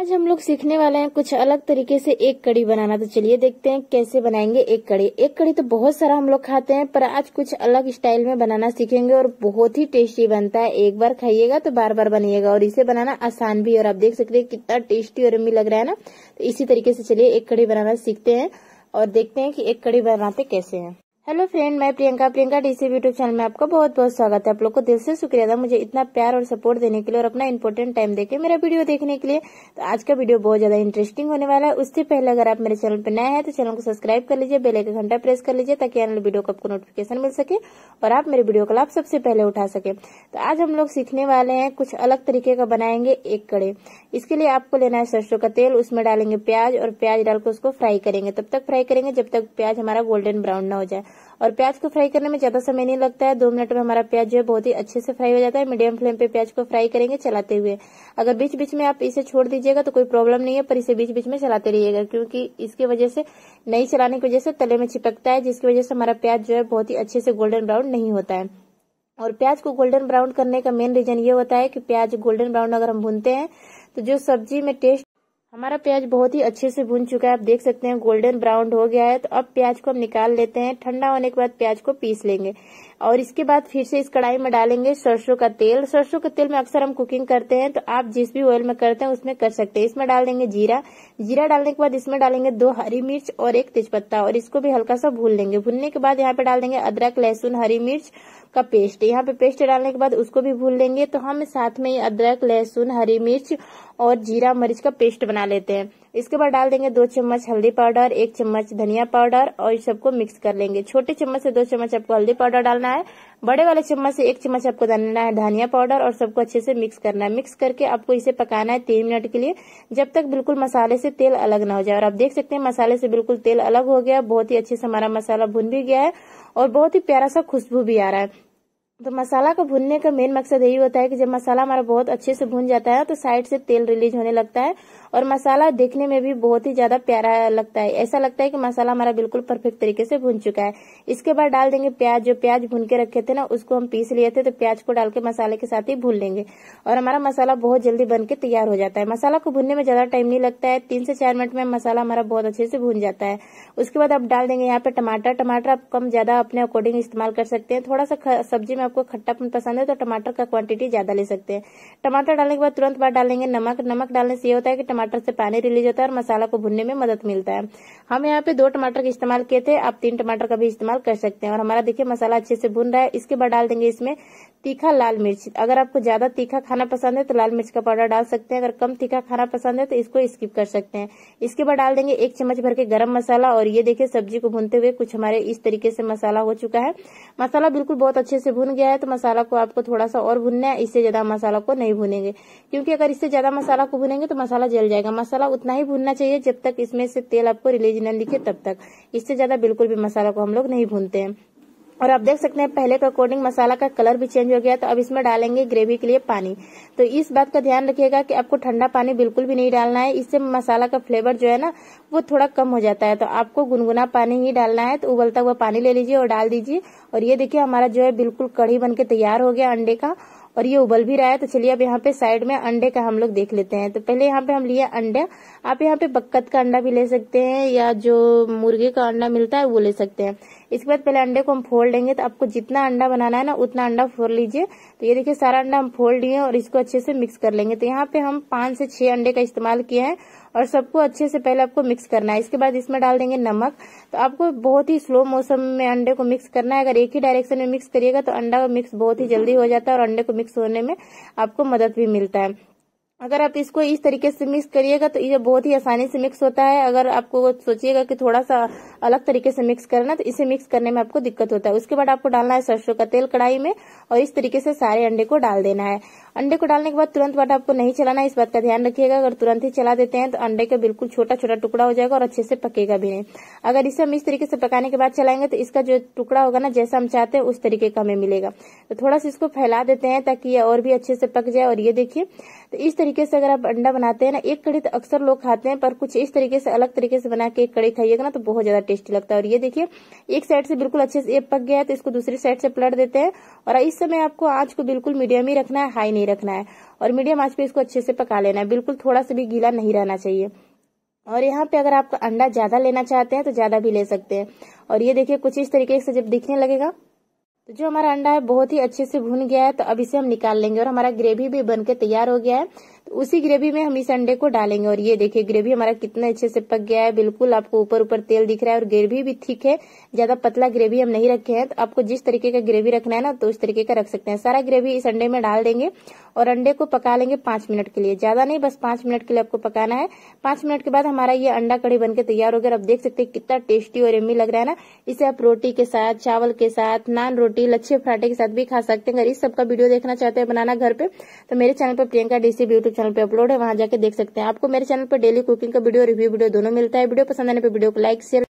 आज हम लोग सीखने वाले हैं कुछ अलग तरीके से एक कड़ी बनाना तो चलिए देखते हैं कैसे बनाएंगे एक कड़ी एक कड़ी तो बहुत सारा हम लोग खाते हैं पर आज कुछ अलग स्टाइल में बनाना सीखेंगे और बहुत ही टेस्टी बनता है एक बार खाइएगा तो बार बार बनिएगा और इसे बनाना आसान भी और आप देख सकते हैं कितना टेस्टी और अम्मी लग रहा है ना तो इसी तरीके से चलिए एक कड़ी बनाना सीखते हैं और देखते हैं कि एक कड़ी बनाते कैसे है हेलो फ्रेंड मैं Priyanka Priyanka DC YouTube channel में आपका बहुत बहुत स्वागत है आप लोग को दिल से शुक्रिया था मुझे इतना प्यार और सपोर्ट देने के लिए और अपना इंपॉर्टेंट टाइम देके मेरा वीडियो देखने के लिए तो आज का वीडियो बहुत ज्यादा इंटरेस्टिंग होने वाला है उससे पहले अगर आप मेरे चैनल पर नया है तो चैनल को सब्सक्राइब कर लीजिए बेले का घंटा प्रेस कर लीजिए ताकि आने वीडियो को आपको नोटिफिकेशन मिल सके और आप मेरे वीडियो को लाभ सबसे पहले उठा सके तो आज हम लोग सीखने वाले हैं कुछ अलग तरीके का बनाएंगे एक कड़े इसके लिए आपको लेना है सरसों का तेल उसमें डालेंगे प्याज और प्याज डालकर उसको फ्राई करेंगे तब तक फ्राई करेंगे जब तक प्याज हमारा गोल्डन ब्राउन न हो जाए और प्याज को फ्राई करने में ज्यादा समय नहीं लगता है दो मिनट में हमारा प्याज जो है बहुत ही अच्छे से फ्राई हो जाता है मीडियम फ्लेम पे प्याज को फ्राई करेंगे चलाते हुए अगर बीच बीच में आप इसे छोड़ दीजिएगा तो कोई प्रॉब्लम नहीं है पर इसे बीच बीच में चलाते रहिएगा क्योंकि इसकी वजह से नहीं चलाने की वजह से तले में चिपकता है जिसकी वजह से हमारा प्याज जो है बहुत ही अच्छे से गोल्डन ब्राउन नहीं होता है और प्याज को गोल्डन ब्राउन करने का मेन रीजन ये होता है कि प्याज गोल्डन ब्राउन अगर हम भूनते हैं तो जो सब्जी में टेस्ट हमारा प्याज बहुत ही अच्छे से भून चुका है आप देख सकते हैं गोल्डन ब्राउन हो गया है तो अब प्याज को हम निकाल लेते हैं ठंडा होने के बाद प्याज को पीस लेंगे और इसके बाद फिर से इस कढ़ाई में डालेंगे सरसों का तेल सरसों का तेल में अक्सर हम कुकिंग करते हैं तो आप जिस भी ऑयल में करते हैं उसमें कर सकते हैं इसमें डाल देंगे जीरा जीरा डालने के बाद इसमें डालेंगे दो हरी मिर्च और एक तेजपत्ता और इसको भी हल्का सा भून लेंगे भूनने के बाद यहाँ पे डाल देंगे अदरक लहसुन हरी मिर्च का पेस्ट यहाँ पे पेस्ट डालने के बाद उसको भी भून लेंगे तो हम साथ में ही अदरक लहसुन हरी मिर्च और जीरा मरीच का पेस्ट बना लेते हैं इसके बाद डाल देंगे दो चम्मच हल्दी पाउडर एक चम्मच धनिया पाउडर और सबको मिक्स कर लेंगे छोटे चम्मच से दो चम्मच आपको हल्दी पाउडर डालना है बड़े वाले चम्मच से एक चम्मच आपको डालना है धनिया पाउडर और सबको अच्छे से मिक्स करना है मिक्स करके आपको इसे पकाना है तीन मिनट के लिए जब तक बिल्कुल मसाले से तेल अलग ना हो जाए और आप देख सकते हैं मसाले से बिल्कुल तेल अलग हो गया बहुत ही अच्छे से हमारा मसाला भुन भी गया है और बहुत ही प्यारा सा खुशबू भी आ रहा है तो मसाला को भूनने का मेन मकसद यही होता है कि जब मसाला हमारा बहुत अच्छे से भून जाता है तो साइड से तेल रिलीज होने लगता है और मसाला देखने में भी बहुत ही ज्यादा प्यारा लगता है ऐसा लगता है कि मसाला हमारा बिल्कुल परफेक्ट तरीके से भून चुका है इसके बाद डाल देंगे प्याज जो प्याज भून के रखे थे ना उसको हम पीस लिए थे तो प्याज को डाल के मसाले के साथ ही भून लेंगे और हमारा मसाला बहुत जल्दी बन के तैयार हो जाता है मसाला को भूनने में ज्यादा टाइम नहीं लगता है तीन से चार मिनट में मसाला हमारा बहुत अच्छे से भून जाता है उसके बाद आप डाल देंगे यहाँ पे टमाटर टमाटर आप कम ज्यादा अपने अकॉर्डिंग इस्तेमाल कर सकते हैं थोड़ा सा सब्जी में आपको खट्टापन पसंद है तो टमाटर का क्वांटिटी ज्यादा ले सकते हैं टमाटर डालने के बाद तुरंत बाद डालेंगे नमक नमक डालने से ये होता है कि टमाटर से पानी रिलीज होता है और मसाला को भुनने में मदद मिलता है हम यहाँ पे दो टमाटर का इस्तेमाल किए थे आप तीन टमाटर का भी इस्तेमाल कर सकते हैं और हमारा देखिए मसाला अच्छे से भुन रहा है इसके बाद डाल देंगे इसमें तीखा लाल मिर्च अगर आपको ज्यादा तीखा खाना पसंद है तो लाल मिर्च का पाउडर डाल सकते हैं अगर कम तीखा खाना पसंद है तो इसको स्किप कर सकते हैं इसके बाद डाल देंगे एक चम्मच भर के गरम मसाला और ये देखिए सब्जी को भूनते हुए कुछ हमारे इस तरीके से मसाला हो चुका है मसाला बिल्कुल बहुत अच्छे से भून गया है तो मसाला को आपको थोड़ा सा और भूनना है इससे ज्यादा मसाला को नहीं भूनेंगे क्योंकि अगर इससे ज्यादा मसाला को भूनेंगे तो मसाला जल जाएगा मसाला उतना ही भूनना चाहिए जब तक इसमें से तेल आपको रिलीज न लिखे तब तक इससे ज्यादा बिल्कुल भी मसाला को हम लोग नहीं भूनते हैं और आप देख सकते हैं पहले के तो अकॉर्डिंग मसाला का कलर भी चेंज हो गया तो अब इसमें डालेंगे ग्रेवी के लिए पानी तो इस बात का ध्यान रखिएगा कि आपको ठंडा पानी बिल्कुल भी नहीं डालना है इससे मसाला का फ्लेवर जो है ना वो थोड़ा कम हो जाता है तो आपको गुनगुना पानी ही डालना है तो उबलता हुआ पानी ले लीजिए और डाल दीजिए और ये देखिए हमारा जो है बिल्कुल कढ़ी बन के तैयार हो गया अंडे का और ये उबल भी रहा है तो चलिए अब यहाँ पे साइड में अंडे का हम लोग देख लेते हैं तो पहले यहाँ पे हम लिए अंडे आप यहाँ पे बक्कत का अंडा भी ले सकते हैं या जो मुर्गे का अंडा मिलता है वो ले सकते हैं इसके बाद पहले अंडे को हम फोल्ड लेंगे तो आपको जितना अंडा बनाना है ना उतना अंडा फोड़ लीजिए तो ये देखिए सारा अंडा हम फोल्ड लिए और इसको अच्छे से मिक्स कर लेंगे तो यहाँ पे हम पांच से छह अंडे का इस्तेमाल किया है और सबको अच्छे से पहले आपको मिक्स करना है इसके बाद इसमें डाल देंगे नमक तो आपको बहुत ही स्लो मौसम में अंडे को मिक्स करना है अगर एक ही डायरेक्शन में मिक्स करिएगा तो अंडा मिक्स बहुत ही जल्दी हो जाता है और अंडे को मिक्स होने में आपको मदद भी मिलता है अगर आप इसको इस तरीके से मिक्स करिएगा तो ये बहुत ही आसानी से मिक्स होता है अगर आपको सोचिएगा कि थोड़ा सा अलग तरीके से मिक्स करना तो इसे मिक्स करने में आपको दिक्कत होता है उसके बाद आपको डालना है सरसों का तेल कढ़ाई में और इस तरीके से सारे अंडे को डाल देना है अंडे को डालने के बाद तुरंत बाद आपको नहीं चलाना है इस बात का ध्यान रखिएगा अगर तुरंत ही चला देते हैं तो अंडे का बिल्कुल छोटा छोटा टुकड़ा हो जाएगा और अच्छे से पकेगा भी नहीं अगर इसे हम इस तरीके से पकाने के बाद चलाएंगे तो इसका जो टुकड़ा होगा ना जैसा हम चाहते हैं उस तरीके का हमें मिलेगा तो थोड़ा सा इसको फैला देते हैं ताकि ये और भी अच्छे से पक जाए और ये देखिए तो इस तरीके तरीके से अगर आप अंडा बनाते हैं ना एक कड़ी तो अक्सर लोग खाते हैं पर कुछ इस तरीके से अलग तरीके से बना के एक कड़ी खाइएगा ना तो बहुत ज्यादा टेस्टी लगता है और ये देखिए एक साइड से बिल्कुल अच्छे से पक गया है तो इसको दूसरी साइड से पलट देते हैं और इस समय आपको आँच को बिल्कुल मीडियम ही रखना है हाई नहीं रखना है और मीडियम आँच पे इसको अच्छे से पका लेना है बिल्कुल थोड़ा सा भी गीला नहीं रहना चाहिए और यहाँ पे अगर आप अंडा ज्यादा लेना चाहते हैं तो ज्यादा भी ले सकते हैं और ये देखिए कुछ इस तरीके से जब दिखने लगेगा तो जो हमारा अंडा है बहुत ही अच्छे से भून गया है तो अब इसे हम निकाल लेंगे और हमारा ग्रेवी भी बनके तैयार हो गया है तो उसी ग्रेवी में हम इस अंडे को डालेंगे और ये देखिए ग्रेवी हमारा कितना अच्छे से पक गया है बिल्कुल आपको ऊपर ऊपर तेल दिख रहा है और ग्रेवी भी थिक है ज्यादा पतला ग्रेवी हम नहीं रखे हैं तो आपको जिस तरीके का ग्रेवी रखना है ना तो उस तरीके का रख सकते हैं सारा ग्रेवी इस अंडे में डाल देंगे और अंडे को पका लेंगे पांच मिनट के लिए ज्यादा नहीं बस पांच मिनट के लिए आपको पकाना है पांच मिनट के बाद हमारा ये अंडा कड़ी बनकर तैयार हो गया आप देख सकते हैं कितना टेस्टी और एमी लग रहा है ना इसे आप रोटी के साथ चावल के साथ नान रोटी लच्छे पराठे के साथ भी खा सकते हैं अगर इस सबका वीडियो देखना चाहते हैं बनाना घर पे तो मेरे चैनल पर प्रियंका डीसी ब्यूटी चैनल पे अपलोड है वहां जाके देख सकते हैं आपको मेरे चैनल पर डेली कुकिंग का वीडियो रिव्यू वीडियो दोनों मिलता है वीडियो पसंद आने पर वीडियो को लाइक शेयर